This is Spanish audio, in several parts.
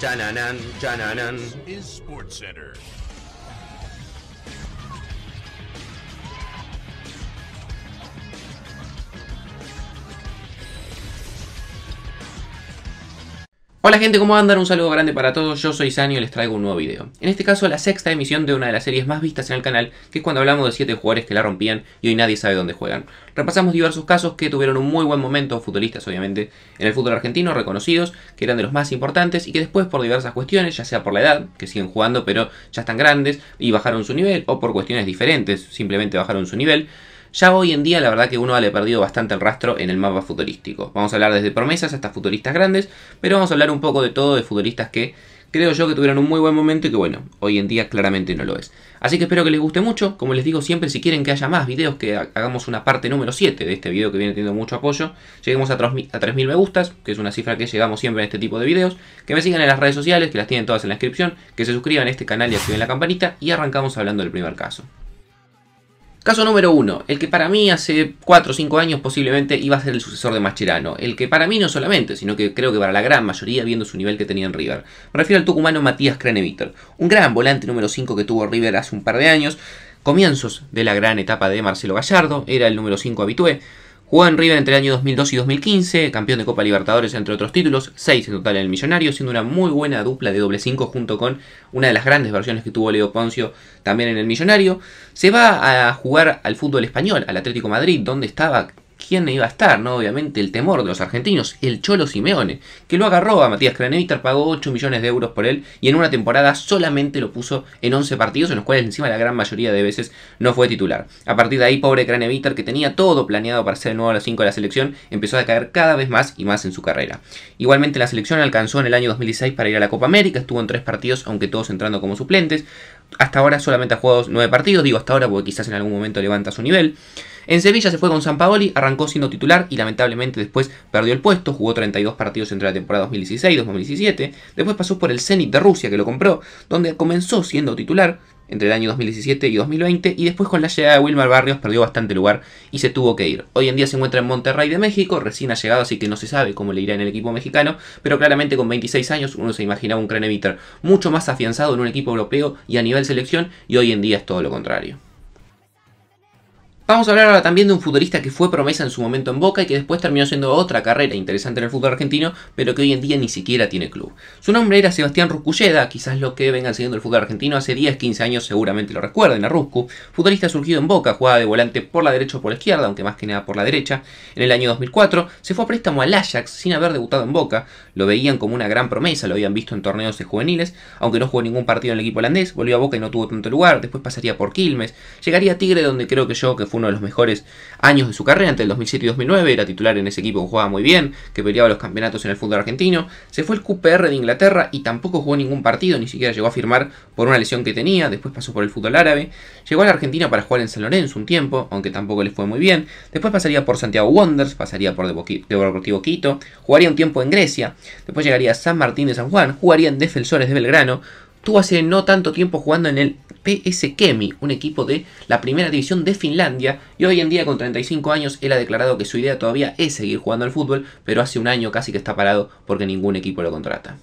Jananan, This is Sports Center. Hola gente, ¿cómo andan? Un saludo grande para todos, yo soy Sanio y les traigo un nuevo video. En este caso la sexta emisión de una de las series más vistas en el canal, que es cuando hablamos de 7 jugadores que la rompían y hoy nadie sabe dónde juegan. Repasamos diversos casos que tuvieron un muy buen momento, futbolistas obviamente, en el fútbol argentino, reconocidos, que eran de los más importantes y que después por diversas cuestiones, ya sea por la edad, que siguen jugando pero ya están grandes y bajaron su nivel, o por cuestiones diferentes, simplemente bajaron su nivel, ya hoy en día la verdad que uno le ha perdido bastante el rastro en el mapa futurístico. Vamos a hablar desde promesas hasta futuristas grandes, pero vamos a hablar un poco de todo de futuristas que creo yo que tuvieron un muy buen momento y que bueno, hoy en día claramente no lo es. Así que espero que les guste mucho, como les digo siempre, si quieren que haya más videos, que hagamos una parte número 7 de este video que viene teniendo mucho apoyo, lleguemos a 3.000 me gustas, que es una cifra que llegamos siempre en este tipo de videos, que me sigan en las redes sociales, que las tienen todas en la descripción, que se suscriban a este canal y activen la campanita y arrancamos hablando del primer caso. Caso número uno, el que para mí hace 4 o 5 años posiblemente iba a ser el sucesor de Mascherano. El que para mí no solamente, sino que creo que para la gran mayoría, viendo su nivel que tenía en River. Me refiero al tucumano Matías Craneviter, un gran volante número 5 que tuvo River hace un par de años. Comienzos de la gran etapa de Marcelo Gallardo, era el número 5 habitué. Jugó en River entre el año 2002 y 2015, campeón de Copa Libertadores entre otros títulos, seis en total en el Millonario, siendo una muy buena dupla de doble cinco junto con una de las grandes versiones que tuvo Leo Poncio también en el Millonario. Se va a jugar al fútbol español, al Atlético Madrid, donde estaba quién iba a estar, ¿no? Obviamente el temor de los argentinos, el Cholo Simeone, que lo agarró a Matías Craneviter, pagó 8 millones de euros por él y en una temporada solamente lo puso en 11 partidos, en los cuales encima la gran mayoría de veces no fue titular. A partir de ahí, pobre Craneviter, que tenía todo planeado para ser el nuevo a los 5 de la selección, empezó a caer cada vez más y más en su carrera. Igualmente la selección alcanzó en el año 2006 para ir a la Copa América, estuvo en 3 partidos, aunque todos entrando como suplentes. Hasta ahora solamente ha jugado 9 partidos, digo hasta ahora porque quizás en algún momento levanta su nivel. En Sevilla se fue con San Paoli, arrancó siendo titular y lamentablemente después perdió el puesto, jugó 32 partidos entre la temporada 2016-2017, y después pasó por el Zenit de Rusia que lo compró, donde comenzó siendo titular entre el año 2017 y 2020 y después con la llegada de Wilmar Barrios perdió bastante lugar y se tuvo que ir. Hoy en día se encuentra en Monterrey de México, recién ha llegado así que no se sabe cómo le irá en el equipo mexicano, pero claramente con 26 años uno se imaginaba un Craneviter mucho más afianzado en un equipo europeo y a nivel selección y hoy en día es todo lo contrario. Vamos a hablar ahora también de un futbolista que fue promesa en su momento en Boca y que después terminó siendo otra carrera interesante en el fútbol argentino, pero que hoy en día ni siquiera tiene club. Su nombre era Sebastián Rusculleda, quizás lo que vengan siguiendo el fútbol argentino hace 10, 15 años seguramente lo recuerden a Ruscu. Futbolista surgido en Boca, jugaba de volante por la derecha o por la izquierda, aunque más que nada por la derecha. En el año 2004 se fue a préstamo al Ajax sin haber debutado en Boca. Lo veían como una gran promesa, lo habían visto en torneos de juveniles, aunque no jugó ningún partido en el equipo holandés, volvió a Boca y no tuvo tanto lugar, después pasaría por Quilmes, llegaría a Tigre donde creo que yo que fue uno de los mejores años de su carrera entre el 2007 y 2009, era titular en ese equipo que jugaba muy bien, que peleaba los campeonatos en el fútbol argentino, se fue al QPR de Inglaterra y tampoco jugó ningún partido, ni siquiera llegó a firmar por una lesión que tenía, después pasó por el fútbol árabe, llegó a la Argentina para jugar en San Lorenzo un tiempo, aunque tampoco le fue muy bien, después pasaría por Santiago Wonders, pasaría por Deportivo Quito, jugaría un tiempo en Grecia, después llegaría a San Martín de San Juan, jugaría en Defensores de Belgrano, tuvo hace no tanto tiempo jugando en el PS Kemi, un equipo de la primera división de Finlandia, y hoy en día con 35 años él ha declarado que su idea todavía es seguir jugando al fútbol, pero hace un año casi que está parado porque ningún equipo lo contrata.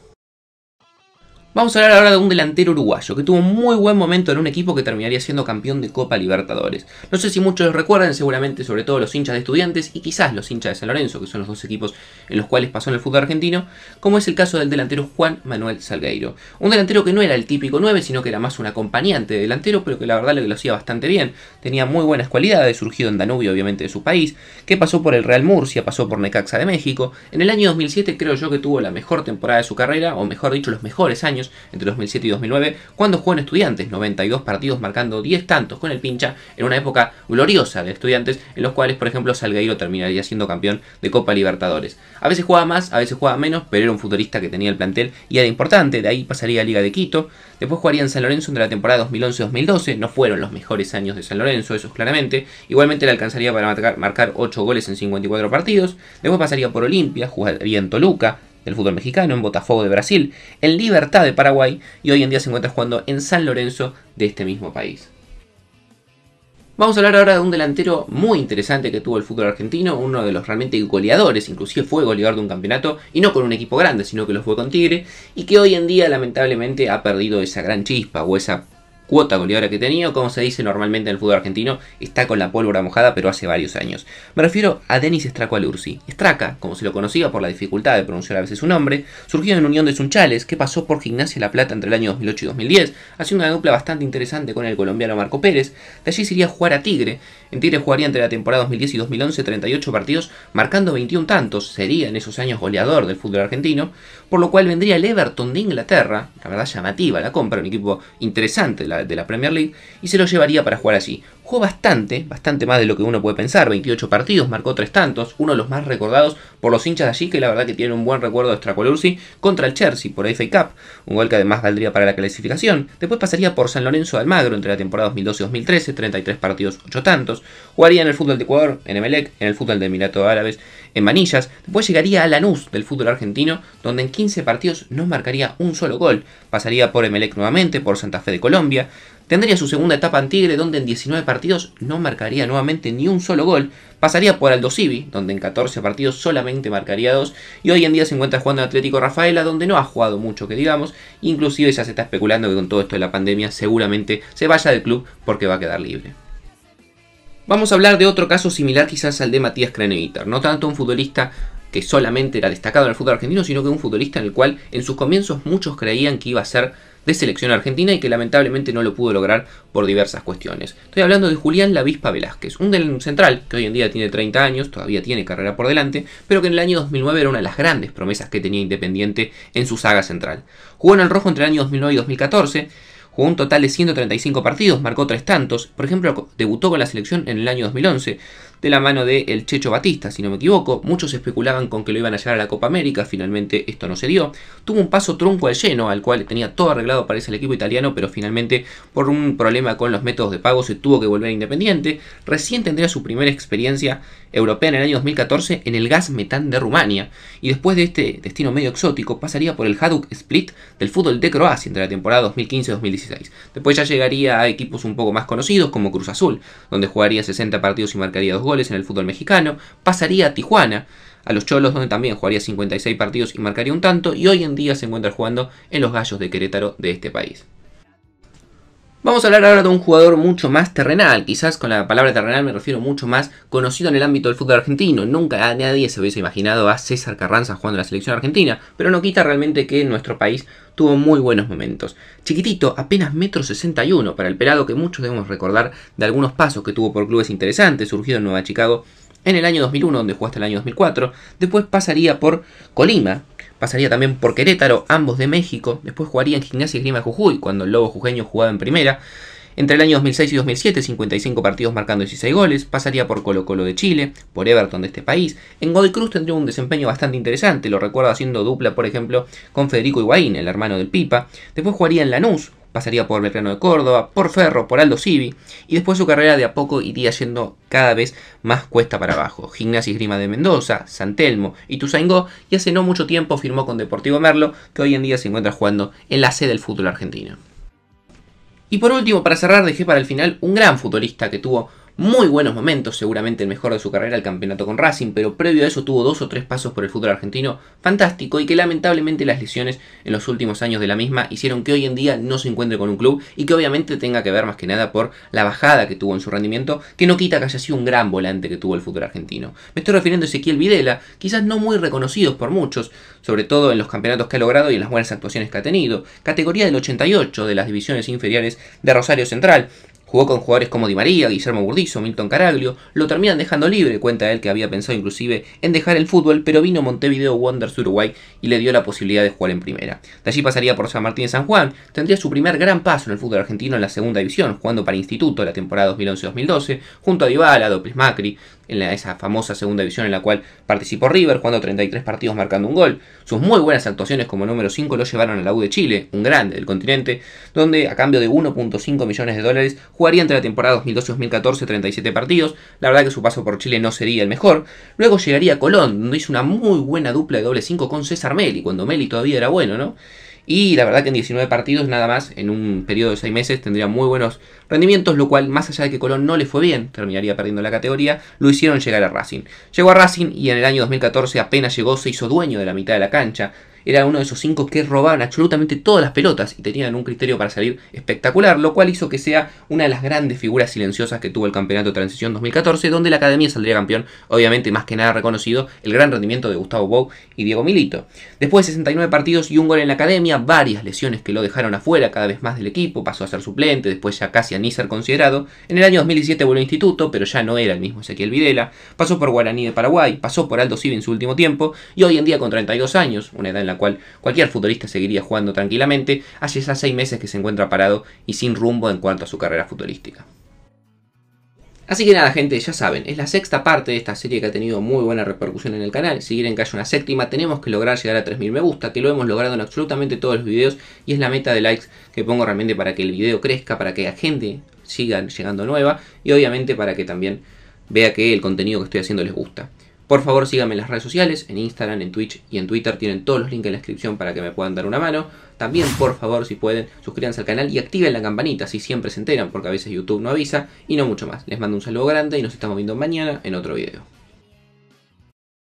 Vamos a hablar ahora de un delantero uruguayo que tuvo un muy buen momento en un equipo que terminaría siendo campeón de Copa Libertadores. No sé si muchos recuerdan, seguramente sobre todo los hinchas de estudiantes y quizás los hinchas de San Lorenzo, que son los dos equipos en los cuales pasó en el fútbol argentino, como es el caso del delantero Juan Manuel Salgueiro. Un delantero que no era el típico 9, sino que era más un acompañante de delantero, pero que la verdad lo hacía bastante bien. Tenía muy buenas cualidades, surgido en Danubio obviamente de su país, que pasó por el Real Murcia, pasó por Necaxa de México. En el año 2007 creo yo que tuvo la mejor temporada de su carrera, o mejor dicho los mejores años entre 2007 y 2009, cuando jugó en Estudiantes, 92 partidos marcando 10 tantos con el pincha, en una época gloriosa de Estudiantes, en los cuales, por ejemplo, Salgueiro terminaría siendo campeón de Copa Libertadores. A veces jugaba más, a veces jugaba menos, pero era un futbolista que tenía el plantel y era importante, de ahí pasaría a Liga de Quito, después jugaría en San Lorenzo entre la temporada 2011-2012, no fueron los mejores años de San Lorenzo, eso es claramente, igualmente le alcanzaría para marcar 8 goles en 54 partidos, después pasaría por Olimpia, jugaría en Toluca, del fútbol mexicano, en Botafogo de Brasil, en Libertad de Paraguay y hoy en día se encuentra jugando en San Lorenzo de este mismo país. Vamos a hablar ahora de un delantero muy interesante que tuvo el fútbol argentino, uno de los realmente goleadores, inclusive fue goleador de un campeonato, y no con un equipo grande, sino que lo fue con Tigre, y que hoy en día lamentablemente ha perdido esa gran chispa o esa cuota goleadora que tenía, o como se dice normalmente en el fútbol argentino, está con la pólvora mojada, pero hace varios años. Me refiero a Denis Straco Alursi. Straca, como se lo conocía por la dificultad de pronunciar a veces su nombre, surgió en Unión de Sunchales, que pasó por Gimnasia La Plata entre el año 2008 y 2010, haciendo una dupla bastante interesante con el colombiano Marco Pérez. De allí se iría a jugar a Tigre. En Tigre jugaría entre la temporada 2010 y 2011 38 partidos, marcando 21 tantos. Sería en esos años goleador del fútbol argentino, por lo cual vendría el Everton de Inglaterra, la verdad llamativa la compra, un equipo interesante de la Premier League y se lo llevaría para jugar allí. Jugó bastante, bastante más de lo que uno puede pensar, 28 partidos, marcó tres tantos, uno de los más recordados por los hinchas de allí que la verdad que tienen un buen recuerdo de Stracolursi contra el Chelsea por FA Cup, un gol que además valdría para la clasificación. Después pasaría por San Lorenzo de Almagro entre la temporada 2012 y 2013, 33 partidos, ocho tantos. Jugaría en el fútbol de Ecuador, en Emelec, en el fútbol de Emiratos Árabes, en Manillas. Después llegaría a Lanús del fútbol argentino, donde en 15 partidos no marcaría un solo gol. Pasaría por Emelec nuevamente, por Santa Fe de Colombia, Tendría su segunda etapa en Tigre, donde en 19 partidos no marcaría nuevamente ni un solo gol. Pasaría por Aldo Civi, donde en 14 partidos solamente marcaría dos. Y hoy en día se encuentra jugando en Atlético Rafaela, donde no ha jugado mucho, que digamos. Inclusive ya se está especulando que con todo esto de la pandemia seguramente se vaya del club porque va a quedar libre. Vamos a hablar de otro caso similar quizás al de Matías Craneviter. No tanto un futbolista que solamente era destacado en el fútbol argentino, sino que un futbolista en el cual en sus comienzos muchos creían que iba a ser de selección argentina y que lamentablemente no lo pudo lograr por diversas cuestiones. Estoy hablando de Julián Lavispa Velázquez, un central que hoy en día tiene 30 años, todavía tiene carrera por delante, pero que en el año 2009 era una de las grandes promesas que tenía Independiente en su saga central. Jugó en el rojo entre el año 2009 y 2014, Jugó un total de 135 partidos, marcó tres tantos. Por ejemplo, debutó con la selección en el año 2011 de la mano de el Checho Batista, si no me equivoco. Muchos especulaban con que lo iban a llegar a la Copa América, finalmente esto no se dio. Tuvo un paso trunco al lleno, al cual tenía todo arreglado para ese equipo italiano, pero finalmente por un problema con los métodos de pago se tuvo que volver independiente. Recién tendría su primera experiencia europea en el año 2014 en el Gas Metán de Rumania. Y después de este destino medio exótico pasaría por el Hajduk Split del fútbol de Croacia entre la temporada 2015-2016. Después ya llegaría a equipos un poco más conocidos como Cruz Azul, donde jugaría 60 partidos y marcaría dos goles en el fútbol mexicano, pasaría a Tijuana, a los Cholos, donde también jugaría 56 partidos y marcaría un tanto, y hoy en día se encuentra jugando en los Gallos de Querétaro de este país. Vamos a hablar ahora de un jugador mucho más terrenal, quizás con la palabra terrenal me refiero mucho más conocido en el ámbito del fútbol argentino. Nunca nadie se hubiese imaginado a César Carranza jugando en la selección argentina, pero no quita realmente que nuestro país tuvo muy buenos momentos. Chiquitito, apenas metro 61 para el pelado que muchos debemos recordar de algunos pasos que tuvo por clubes interesantes, surgido en Nueva Chicago en el año 2001, donde jugó hasta el año 2004. Después pasaría por Colima, Pasaría también por Querétaro, ambos de México. Después jugaría en Gimnasia y Grima Jujuy, cuando el Lobo Jujeño jugaba en primera. Entre el año 2006 y 2007, 55 partidos marcando 16 goles, pasaría por Colo Colo de Chile, por Everton de este país. En Godoy Cruz tendría un desempeño bastante interesante, lo recuerdo haciendo dupla, por ejemplo, con Federico Higuaín, el hermano del Pipa. Después jugaría en Lanús, pasaría por Belgrano de Córdoba, por Ferro, por Aldo Civi, y después su carrera de a poco iría siendo cada vez más cuesta para abajo. Gimnasia y Grima de Mendoza, Santelmo y Tuzaingó, y hace no mucho tiempo firmó con Deportivo Merlo, que hoy en día se encuentra jugando en la sede del fútbol argentino. Y por último, para cerrar, dejé para el final un gran futbolista que tuvo muy buenos momentos, seguramente el mejor de su carrera, el campeonato con Racing, pero previo a eso tuvo dos o tres pasos por el fútbol argentino fantástico y que lamentablemente las lesiones en los últimos años de la misma hicieron que hoy en día no se encuentre con un club y que obviamente tenga que ver más que nada por la bajada que tuvo en su rendimiento, que no quita que haya sido un gran volante que tuvo el fútbol argentino. Me estoy refiriendo a Ezequiel Videla, quizás no muy reconocido por muchos, sobre todo en los campeonatos que ha logrado y en las buenas actuaciones que ha tenido. Categoría del 88 de las divisiones inferiores de Rosario Central, Jugó con jugadores como Di María, Guillermo Burdizo, Milton Caraglio, lo terminan dejando libre, cuenta él que había pensado inclusive en dejar el fútbol, pero vino Montevideo Wonders Uruguay y le dio la posibilidad de jugar en primera. De allí pasaría por San Martín de San Juan, tendría su primer gran paso en el fútbol argentino en la segunda división, jugando para Instituto la temporada 2011-2012, junto a Dybala, Doplis Macri, en esa famosa segunda división en la cual participó River, jugando 33 partidos marcando un gol. Sus muy buenas actuaciones como número 5 lo llevaron a la U de Chile, un grande del continente, donde a cambio de 1.5 millones de dólares jugaría entre la temporada 2012-2014 37 partidos. La verdad que su paso por Chile no sería el mejor. Luego llegaría a Colón, donde hizo una muy buena dupla de doble 5 con César Meli, cuando Meli todavía era bueno, ¿no? Y la verdad que en 19 partidos nada más, en un periodo de 6 meses, tendría muy buenos rendimientos, lo cual más allá de que Colón no le fue bien, terminaría perdiendo la categoría, lo hicieron llegar a Racing. Llegó a Racing y en el año 2014 apenas llegó, se hizo dueño de la mitad de la cancha era uno de esos cinco que robaban absolutamente todas las pelotas y tenían un criterio para salir espectacular, lo cual hizo que sea una de las grandes figuras silenciosas que tuvo el Campeonato de Transición 2014, donde la academia saldría campeón, obviamente más que nada reconocido el gran rendimiento de Gustavo Bou y Diego Milito. Después de 69 partidos y un gol en la academia, varias lesiones que lo dejaron afuera cada vez más del equipo, pasó a ser suplente, después ya casi a ni ser considerado. En el año 2017 volvió al instituto, pero ya no era el mismo Ezequiel Videla, pasó por Guaraní de Paraguay, pasó por Aldo Civi en su último tiempo y hoy en día con 32 años, una edad en la cual cualquier futbolista seguiría jugando tranquilamente, hace ya seis meses que se encuentra parado y sin rumbo en cuanto a su carrera futbolística. Así que nada gente, ya saben, es la sexta parte de esta serie que ha tenido muy buena repercusión en el canal, si quieren que haya una séptima tenemos que lograr llegar a 3000 me gusta, que lo hemos logrado en absolutamente todos los videos y es la meta de likes que pongo realmente para que el video crezca, para que la gente siga llegando nueva y obviamente para que también vea que el contenido que estoy haciendo les gusta. Por favor, síganme en las redes sociales, en Instagram, en Twitch y en Twitter. Tienen todos los links en la descripción para que me puedan dar una mano. También, por favor, si pueden, suscríbanse al canal y activen la campanita, si siempre se enteran, porque a veces YouTube no avisa y no mucho más. Les mando un saludo grande y nos estamos viendo mañana en otro video.